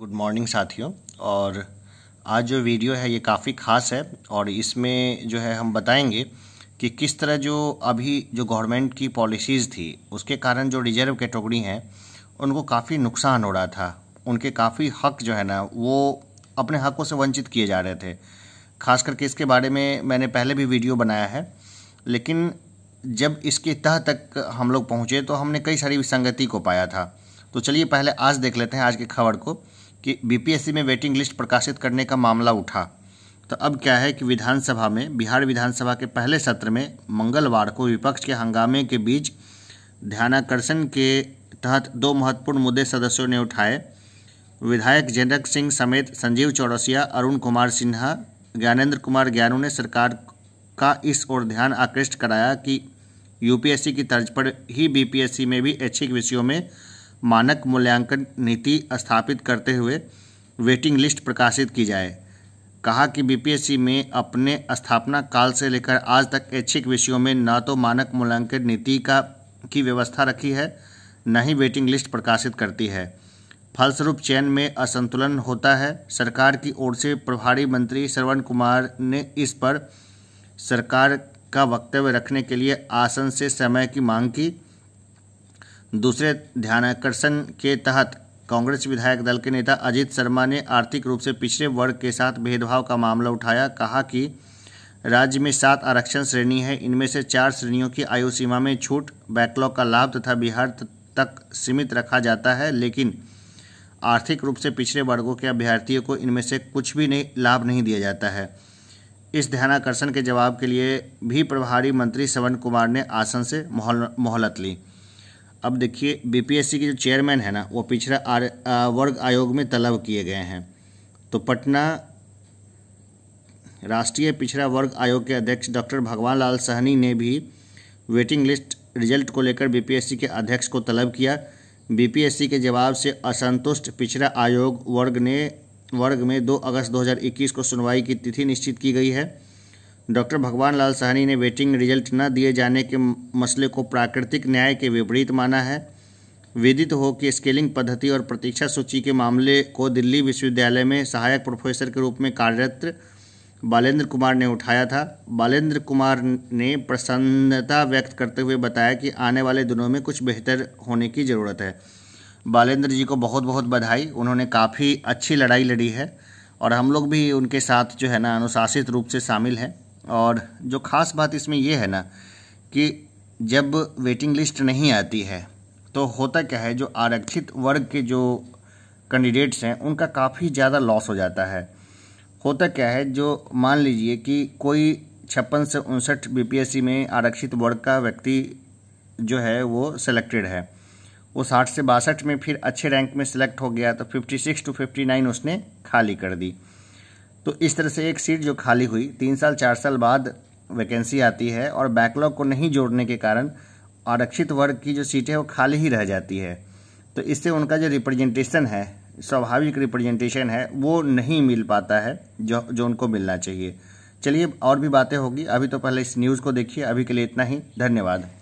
good morning साथियों और आज जो वीडियो है ये काफ़ी ख़ास है और इसमें जो है हम बताएंगे कि किस तरह जो अभी जो गवर्नमेंट की पॉलिसीज़ थी उसके कारण जो रिजर्व कैटेगरी हैं उनको काफ़ी नुकसान हो रहा था उनके काफ़ी हक जो है ना वो अपने हक़ों से वंचित किए जा रहे थे खास करके इसके बारे में मैंने पहले भी वीडियो बनाया है लेकिन जब इसके तह तक हम लोग पहुँचे तो हमने कई सारी विसंगति को पाया था तो चलिए पहले आज देख लेते हैं आज की खबर को कि बीपीएससी में वेटिंग लिस्ट प्रकाशित करने का मामला उठा तो अब क्या है कि विधानसभा में बिहार विधानसभा के पहले सत्र में मंगलवार को विपक्ष के हंगामे के बीच ध्यानाकर्षण के तहत दो महत्वपूर्ण मुद्दे सदस्यों ने उठाए विधायक जनक सिंह समेत संजीव चौरसिया अरुण कुमार सिन्हा ज्ञानेंद्र कुमार ज्ञानू ने सरकार का इस ओर ध्यान आकृष्ट कराया कि यूपीएससी की तर्ज पर ही बीपीएससी में भी ऐच्छिक विषयों में मानक मूल्यांकन नीति स्थापित करते हुए वेटिंग लिस्ट प्रकाशित की जाए कहा कि बीपीएससी में अपने स्थापना काल से लेकर आज तक ऐच्छिक विषयों में न तो मानक मूल्यांकन नीति का की व्यवस्था रखी है न ही वेटिंग लिस्ट प्रकाशित करती है फलस्वरूप चयन में असंतुलन होता है सरकार की ओर से प्रभारी मंत्री श्रवण कुमार ने इस पर सरकार का वक्तव्य रखने के लिए आसन से समय की मांग की दूसरे ध्यानाकर्षण के तहत कांग्रेस विधायक दल के नेता अजीत शर्मा ने आर्थिक रूप से पिछड़े वर्ग के साथ भेदभाव का मामला उठाया कहा कि राज्य में सात आरक्षण श्रेणी है इनमें से चार श्रेणियों की आयु सीमा में छूट बैकलॉग का लाभ तथा बिहार तक सीमित रखा जाता है लेकिन आर्थिक रूप से पिछड़े वर्गों के अभ्यर्थियों को इनमें से कुछ भी नहीं लाभ नहीं दिया जाता है इस ध्यानाकर्षण के जवाब के लिए भी प्रभारी मंत्री श्रवण कुमार ने आसन से मोहलत ली अब देखिए बीपीएससी के जो चेयरमैन है ना वो पिछड़ा आर वर्ग आयोग में तलब किए गए हैं तो पटना राष्ट्रीय पिछड़ा वर्ग आयोग के अध्यक्ष डॉक्टर भगवान लाल सहनी ने भी वेटिंग लिस्ट रिजल्ट को लेकर बीपीएससी के अध्यक्ष को तलब किया बीपीएससी के जवाब से असंतुष्ट पिछड़ा आयोग वर्ग ने वर्ग में दो अगस्त दो को सुनवाई की तिथि निश्चित की गई है डॉक्टर भगवान लाल सहनी ने वेटिंग रिजल्ट न दिए जाने के मसले को प्राकृतिक न्याय के विपरीत माना है विदित हो कि स्केलिंग पद्धति और प्रतीक्षा सूची के मामले को दिल्ली विश्वविद्यालय में सहायक प्रोफेसर के रूप में कार्यरत बालेंद्र कुमार ने उठाया था बालेंद्र कुमार ने प्रसन्नता व्यक्त करते हुए बताया कि आने वाले दिनों में कुछ बेहतर होने की ज़रूरत है बालेंद्र जी को बहुत बहुत बधाई उन्होंने काफ़ी अच्छी लड़ाई लड़ी है और हम लोग भी उनके साथ जो है ना अनुशासित रूप से शामिल हैं और जो ख़ास बात इसमें यह है ना कि जब वेटिंग लिस्ट नहीं आती है तो होता क्या है जो आरक्षित वर्ग के जो कैंडिडेट्स हैं उनका काफ़ी ज़्यादा लॉस हो जाता है होता क्या है जो मान लीजिए कि कोई छप्पन से उनसठ बीपीएससी में आरक्षित वर्ग का व्यक्ति जो है वो सिलेक्टेड है वो साठ से बासठ में फिर अच्छे रैंक में सिलेक्ट हो गया तो fifty six two fifty nine उसने खाली कर दी तो इस तरह से एक सीट जो खाली हुई तीन साल चार साल बाद वैकेंसी आती है और बैकलॉग को नहीं जोड़ने के कारण आरक्षित वर्ग की जो सीटें वो खाली ही रह जाती है तो इससे उनका जो रिप्रेजेंटेशन है स्वाभाविक रिप्रेजेंटेशन है वो नहीं मिल पाता है जो जो उनको मिलना चाहिए चलिए और भी बातें होगी अभी तो पहले इस न्यूज़ को देखिए अभी के लिए इतना ही धन्यवाद